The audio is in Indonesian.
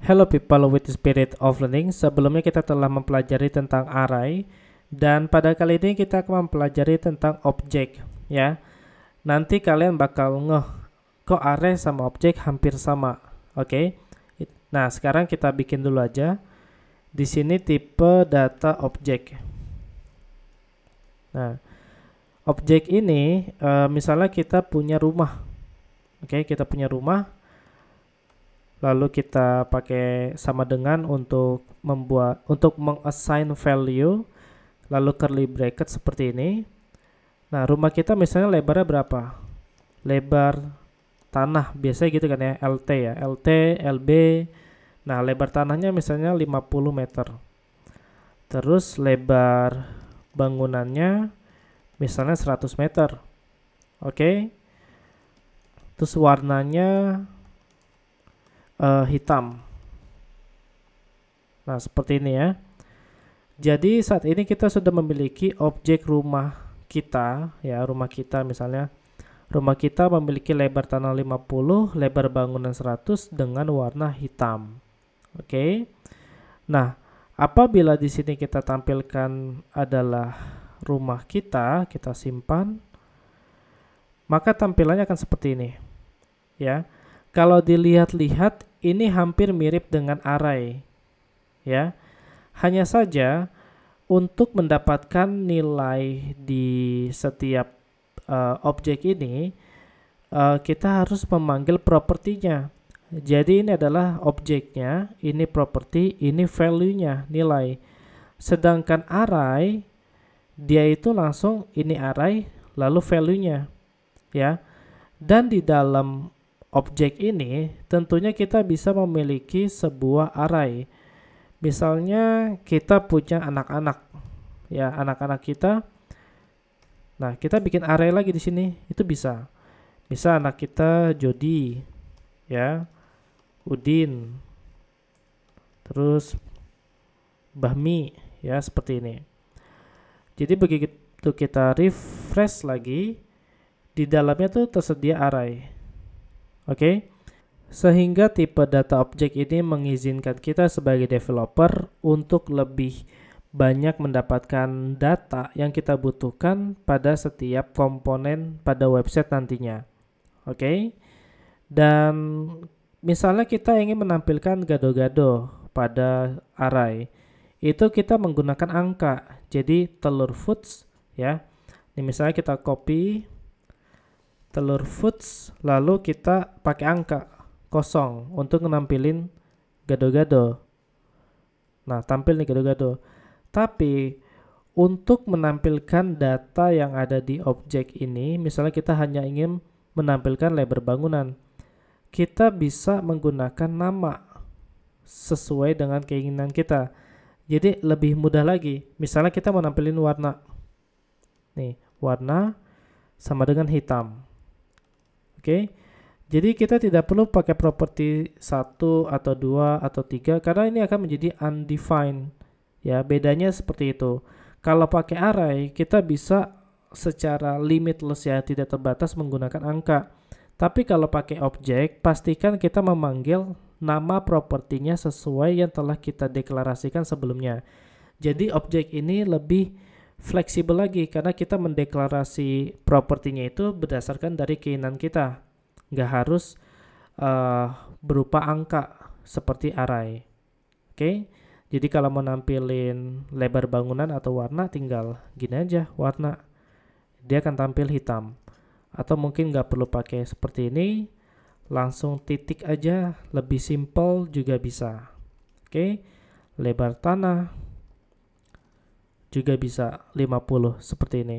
Hello people with the spirit of learning. Sebelumnya kita telah mempelajari tentang array dan pada kali ini kita akan mempelajari tentang objek ya. Nanti kalian bakal ngeh kok array sama objek hampir sama. Oke. Okay? Nah, sekarang kita bikin dulu aja. Di sini tipe data objek. Nah, objek ini uh, misalnya kita punya rumah oke okay, kita punya rumah lalu kita pakai sama dengan untuk membuat untuk mengassign value lalu curly bracket seperti ini nah rumah kita misalnya lebarnya berapa lebar tanah biasanya gitu kan ya LT ya LT LB nah lebar tanahnya misalnya 50 meter terus lebar bangunannya misalnya 100 meter oke okay. terus warnanya uh, hitam nah seperti ini ya jadi saat ini kita sudah memiliki objek rumah kita ya rumah kita misalnya rumah kita memiliki lebar tanah 50 lebar bangunan 100 dengan warna hitam oke okay. nah apabila di sini kita tampilkan adalah rumah kita, kita simpan, maka tampilannya akan seperti ini. Ya. Kalau dilihat-lihat ini hampir mirip dengan array. Ya. Hanya saja untuk mendapatkan nilai di setiap uh, objek ini uh, kita harus memanggil propertinya. Jadi ini adalah objeknya, ini properti, ini value-nya, nilai. Sedangkan array dia itu langsung ini array lalu value-nya ya. Dan di dalam objek ini tentunya kita bisa memiliki sebuah array. Misalnya kita punya anak-anak. Ya, anak-anak kita. Nah, kita bikin array lagi di sini, itu bisa. Bisa anak kita Jody, ya. Udin. Terus Bahmi, ya seperti ini. Jadi begitu kita refresh lagi, di dalamnya tuh tersedia array. Oke. Okay? Sehingga tipe data objek ini mengizinkan kita sebagai developer untuk lebih banyak mendapatkan data yang kita butuhkan pada setiap komponen pada website nantinya. Oke. Okay? Dan misalnya kita ingin menampilkan gado-gado pada array itu kita menggunakan angka. Jadi telur foods ya. Ini misalnya kita copy telur foods lalu kita pakai angka kosong untuk menampilin gado-gado. Nah, tampil nih gado-gado. Tapi untuk menampilkan data yang ada di objek ini, misalnya kita hanya ingin menampilkan lebar bangunan. Kita bisa menggunakan nama sesuai dengan keinginan kita. Jadi lebih mudah lagi. Misalnya kita mau nampilin warna. Nih, warna sama dengan hitam. Oke. Okay? Jadi kita tidak perlu pakai properti 1 atau 2 atau 3 karena ini akan menjadi undefined. Ya, bedanya seperti itu. Kalau pakai array kita bisa secara limitless ya, tidak terbatas menggunakan angka. Tapi kalau pakai objek, pastikan kita memanggil nama propertinya sesuai yang telah kita deklarasikan sebelumnya. Jadi objek ini lebih fleksibel lagi karena kita mendeklarasi propertinya itu berdasarkan dari keinginan kita. Nggak harus uh, berupa angka seperti array. Oke, jadi kalau mau nampilin lebar bangunan atau warna tinggal gini aja warna. Dia akan tampil hitam. Atau mungkin nggak perlu pakai seperti ini, langsung titik aja lebih simple juga bisa oke lebar tanah juga bisa 50 seperti ini